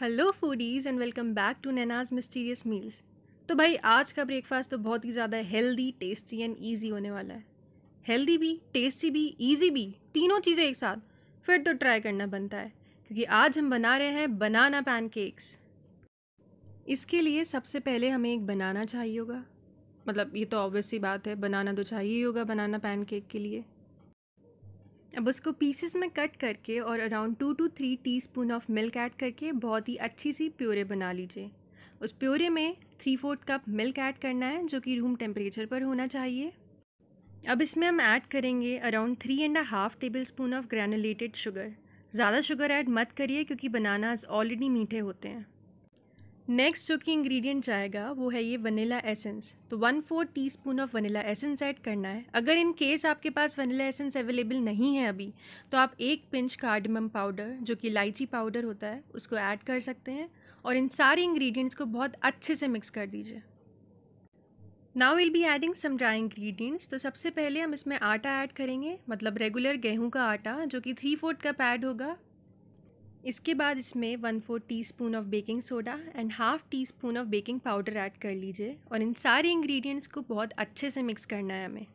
hello foodies and welcome back to Naina's mysterious meals तो भाई आज का ब्रेकफास्ट तो बहुत ही ज़्यादा हेल्दी टेस्टी एंड ईजी होने वाला है हेल्दी भी टेस्टी भी ईजी भी तीनों चीज़ें एक साथ फिर तो ट्राई करना बनता है क्योंकि आज हम बना रहे हैं बनाना पैनकेक्स इसके लिए सबसे पहले हमें एक बनाना चाहिए होगा मतलब ये तो ऑब्वियस ही बात है बनाना तो चाहिए होगा बनाना पैनकेक के लिए अब उसको पीसेस में कट करके और around two two three teaspoon of milk add करके बहुत ही अच्छी सी प्योरे बना लीजिए उस प्योरे में three fourth cup milk add करना है जो कि रूम टेम्परेचर पर होना चाहिए अब इसमें हम ऐड करेंगे around three and half tablespoon of granulated sugar ज़्यादा शुगर ऐड मत करिए क्योंकि बनानाज ऑलरेडी मीठे होते हैं नेक्स्ट जो कि इंग्रेडिएंट जाएगा वो है ये वनीला एसेंस तो one four teaspoon of vanilla essence add करना है अगर इन केस आपके पास वनीला एसेंस अवेलेबल नहीं है अभी तो आप एक पिंच कार्डमम पाउडर जो कि इलायची पाउडर होता है उसको ऐड कर सकते हैं और इन सारे इंग्रेडिएंट्स को बहुत अच्छे से मिक्स कर दीजिए now will be adding some dry ingredients तो सबसे पहले हम इसमें आटा ऐड करेंगे मतलब रेगुलर गेहूं का आटा जो कि थ्री फोर्थ कप ऐड होगा इसके बाद इसमें one four teaspoon of baking soda and half teaspoon of baking powder add कर लीजिए और इन सारे इंग्रेडिएंट्स को बहुत अच्छे से मिक्स करना है हमें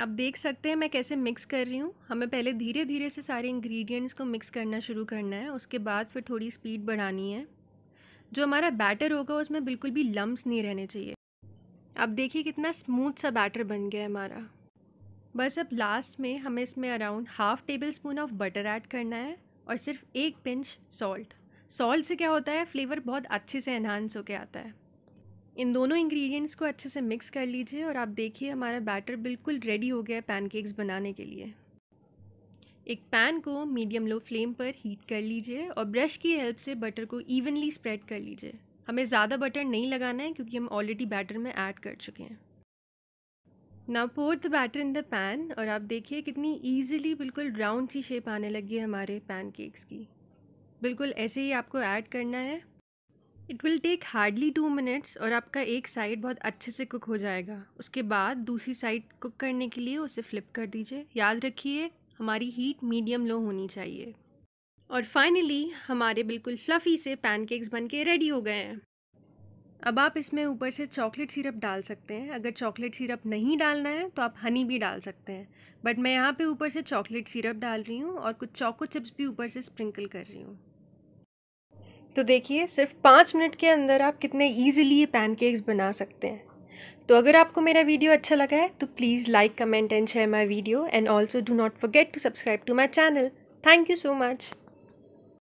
आप देख सकते हैं मैं कैसे मिक्स कर रही हूँ हमें पहले धीरे धीरे से सारे इंग्रेडिएंट्स को मिक्स करना शुरू करना है उसके बाद फिर थोड़ी स्पीड बढ़ानी है जो हमारा बैटर होगा उसमें बिल्कुल भी लम्ब नहीं रहने चाहिए आप देखिए कितना स्मूथ सा बैटर बन गया है हमारा बस अब लास्ट में हमें इसमें around half tablespoon of butter add करना है और सिर्फ एक पिंच सॉल्ट सॉल्ट से क्या होता है फ्लेवर बहुत अच्छे से एनहांस होकर आता है इन दोनों इंग्रेडिएंट्स को अच्छे से मिक्स कर लीजिए और आप देखिए हमारा बैटर बिल्कुल रेडी हो गया है पैनकेक्स बनाने के लिए एक पैन को मीडियम लो फ्लेम पर हीट कर लीजिए और ब्रश की हेल्प से बटर को इवनली स्प्रेड कर लीजिए हमें ज़्यादा बटर नहीं लगाना है क्योंकि हम ऑलरेडी बैटर में ऐड कर चुके हैं ना pour the batter in the pan और आप देखिए कितनी ईजिली बिल्कुल राउंड सी शेप आने लगी है हमारे पैन केक्स की बिल्कुल ऐसे ही आपको ऐड करना है it will take hardly two minutes और आपका एक साइड बहुत अच्छे से कुक हो जाएगा उसके बाद दूसरी साइड कुक करने के लिए उसे फ्लिप कर दीजिए याद रखिए हमारी हीट मीडियम लो होनी चाहिए और फाइनली हमारे बिल्कुल फ्लफ़ी से पैनकेक्स बन के रेडी हो गए हैं अब आप इसमें ऊपर से चॉकलेट सिरप डाल सकते हैं अगर चॉकलेट सिरप नहीं डालना है तो आप हनी भी डाल सकते हैं बट मैं यहाँ पे ऊपर से चॉकलेट सिरप डाल रही हूँ और कुछ चॉको चिप्स भी ऊपर से स्प्रिंकल कर रही हूँ तो देखिए सिर्फ पाँच मिनट के अंदर आप कितने ईजिली ये पैनकेक्स बना सकते हैं तो अगर आपको मेरा वीडियो अच्छा लगा है तो please like comment and share my video and also do not forget to subscribe to my channel thank you so much